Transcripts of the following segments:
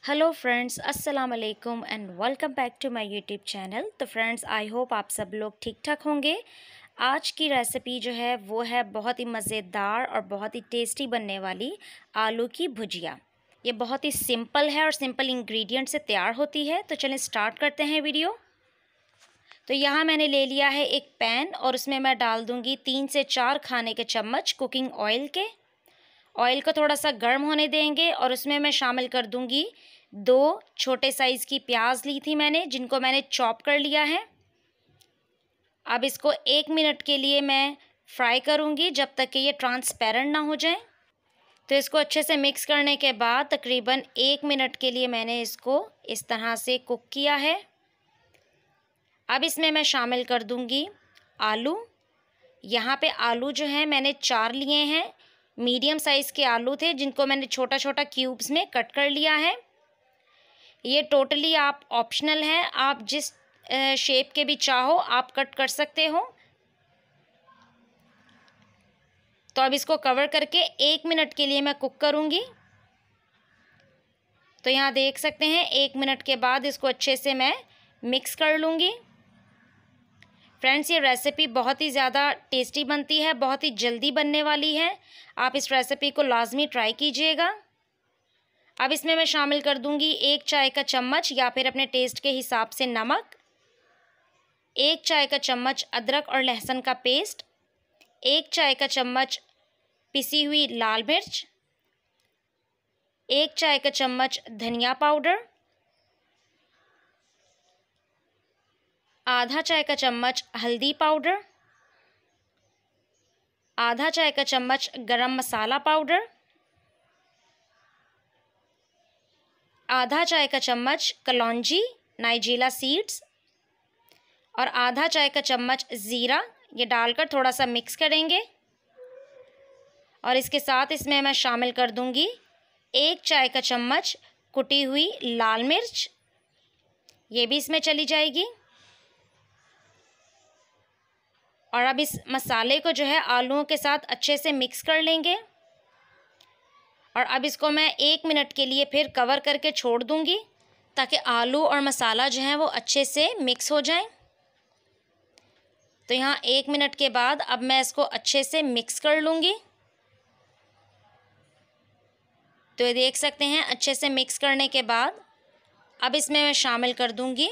hello friends अस्सलाम वालेकुम and welcome back to my YouTube channel तो फ्रेंड्स आई होप आप सब लोग ठीक ठाक होंगे आज की रेसिपी जो है वो है बहुत ही मज़ेदार और बहुत ही टेस्टी बनने वाली आलू की भुजिया ये बहुत ही सिंपल है और सिंपल इंग्रेडिएंट से तैयार होती है तो चलें स्टार्ट करते हैं वीडियो तो यहाँ मैंने ले लिया है एक पैन और उसमें मैं डाल दूँगी तीन से चार खाने के चम्मच कुकिंग ऑयल के ऑयल को थोड़ा सा गर्म होने देंगे और उसमें मैं शामिल कर दूँगी दो छोटे साइज़ की प्याज ली थी मैंने जिनको मैंने चॉप कर लिया है अब इसको एक मिनट के लिए मैं फ्राई करूँगी जब तक कि ये ट्रांसपेरेंट ना हो जाए तो इसको अच्छे से मिक्स करने के बाद तकरीबन एक मिनट के लिए मैंने इसको इस तरह से कुक किया है अब इसमें मैं शामिल कर दूंगी आलू यहाँ पे आलू जो है मैंने चार लिए हैं मीडियम साइज़ के आलू थे जिनको मैंने छोटा छोटा क्यूब्स में कट कर लिया है ये टोटली आप ऑप्शनल हैं आप जिस शेप के भी चाहो आप कट कर सकते हो तो अब इसको कवर करके एक मिनट के लिए मैं कुक करूँगी तो यहाँ देख सकते हैं एक मिनट के बाद इसको अच्छे से मैं मिक्स कर लूँगी फ्रेंड्स ये रेसिपी बहुत ही ज़्यादा टेस्टी बनती है बहुत ही जल्दी बनने वाली है आप इस रेसिपी को लाजमी ट्राई कीजिएगा अब इसमें मैं शामिल कर दूंगी एक चाय का चम्मच या फिर अपने टेस्ट के हिसाब से नमक एक चाय का चम्मच अदरक और लहसुन का पेस्ट एक चाय का चम्मच पिसी हुई लाल मिर्च एक चाय का चम्मच धनिया पाउडर आधा चाय का चम्मच हल्दी पाउडर आधा चाय का चम्मच गरम मसाला पाउडर आधा चाय का चम्मच कलौजी नाइजीला सीड्स और आधा चाय का चम्मच ज़ीरा ये डालकर थोड़ा सा मिक्स करेंगे और इसके साथ इसमें मैं शामिल कर दूंगी एक चाय का चम्मच कुटी हुई लाल मिर्च ये भी इसमें चली जाएगी और अब इस मसाले को जो है आलूओं के साथ अच्छे से मिक्स कर लेंगे और अब इसको मैं एक मिनट के लिए फिर कवर करके छोड़ दूँगी ताकि आलू और मसाला जो है वो अच्छे से मिक्स हो जाए तो यहाँ एक मिनट के बाद अब मैं इसको अच्छे से मिक्स कर लूँगी तो ये देख सकते हैं अच्छे से मिक्स करने के बाद अब इसमें मैं शामिल कर दूँगी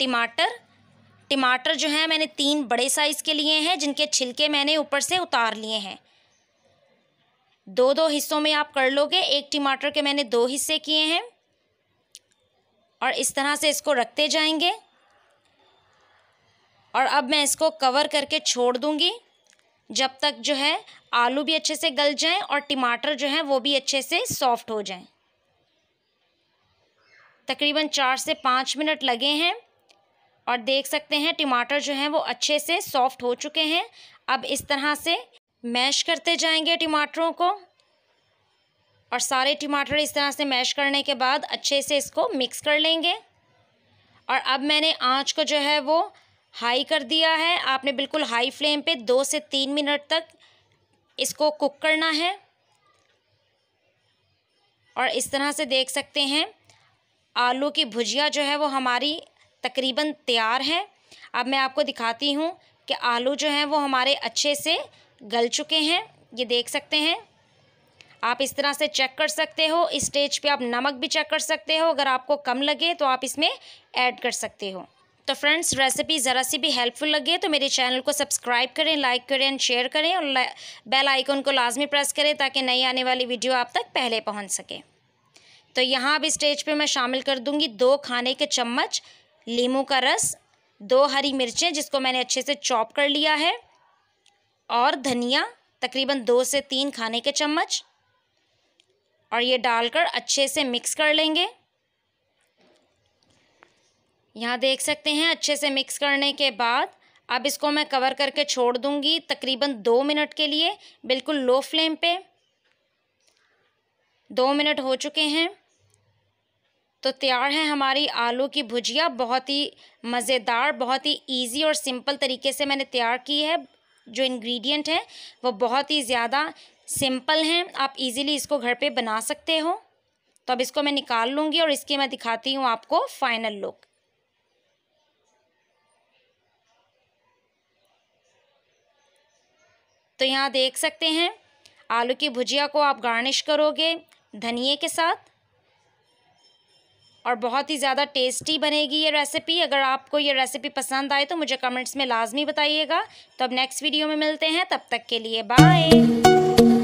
टमाटर टमाटर जो हैं मैंने तीन बड़े साइज़ के लिए हैं जिनके छिलके मैंने ऊपर से उतार लिए हैं दो दो हिस्सों में आप कर लोगे एक टमाटर के मैंने दो हिस्से किए हैं और इस तरह से इसको रखते जाएंगे और अब मैं इसको कवर करके छोड़ दूँगी जब तक जो है आलू भी अच्छे से गल जाएं और टमाटर जो है वो भी अच्छे से सॉफ्ट हो जाएं तकरीबन चार से पाँच मिनट लगे हैं और देख सकते हैं टमाटर जो हैं वो अच्छे से सॉफ्ट हो चुके हैं अब इस तरह से मैश करते जाएंगे टमाटरों को और सारे टमाटर इस तरह से मैश करने के बाद अच्छे से इसको मिक्स कर लेंगे और अब मैंने आँच को जो है वो हाई कर दिया है आपने बिल्कुल हाई फ्लेम पे दो से तीन मिनट तक इसको कुक करना है और इस तरह से देख सकते हैं आलू की भुजिया जो है वो हमारी तकरीबन तैयार है अब मैं आपको दिखाती हूँ कि आलू जो हैं वो हमारे अच्छे से गल चुके हैं ये देख सकते हैं आप इस तरह से चेक कर सकते हो इस स्टेज पे आप नमक भी चेक कर सकते हो अगर आपको कम लगे तो आप इसमें ऐड कर सकते हो तो फ्रेंड्स रेसिपी ज़रा सी भी हेल्पफुल लगे तो मेरे चैनल को सब्सक्राइब करें लाइक करें एंड शेयर करें और बेल आइकन को लाजमी प्रेस करें ताकि नई आने वाली वीडियो आप तक पहले पहुंच सके तो यहाँ अब स्टेज पे मैं शामिल कर दूंगी दो खाने के चम्मच लीमू का रस दो हरी मिर्चें जिसको मैंने अच्छे से चॉप कर लिया है और धनिया तकरीबन दो से तीन खाने के चम्मच और ये डालकर अच्छे से मिक्स कर लेंगे यहाँ देख सकते हैं अच्छे से मिक्स करने के बाद अब इसको मैं कवर करके छोड़ दूँगी तकरीबन दो मिनट के लिए बिल्कुल लो फ्लेम पे दो मिनट हो चुके हैं तो तैयार है हमारी आलू की भुजिया बहुत ही मज़ेदार बहुत ही इजी और सिंपल तरीके से मैंने तैयार की है जो इंग्रेडिएंट हैं वो बहुत ही ज़्यादा सिंपल हैं आप इजीली इसको घर पे बना सकते हो तो अब इसको मैं निकाल लूँगी और इसकी मैं दिखाती हूँ आपको फाइनल लुक तो यहाँ देख सकते हैं आलू की भुजिया को आप गार्निश करोगे धनिए के साथ और बहुत ही ज़्यादा टेस्टी बनेगी ये रेसिपी अगर आपको ये रेसिपी पसंद आए तो मुझे कमेंट्स में लाजमी बताइएगा तो अब नेक्स्ट वीडियो में मिलते हैं तब तक के लिए बाय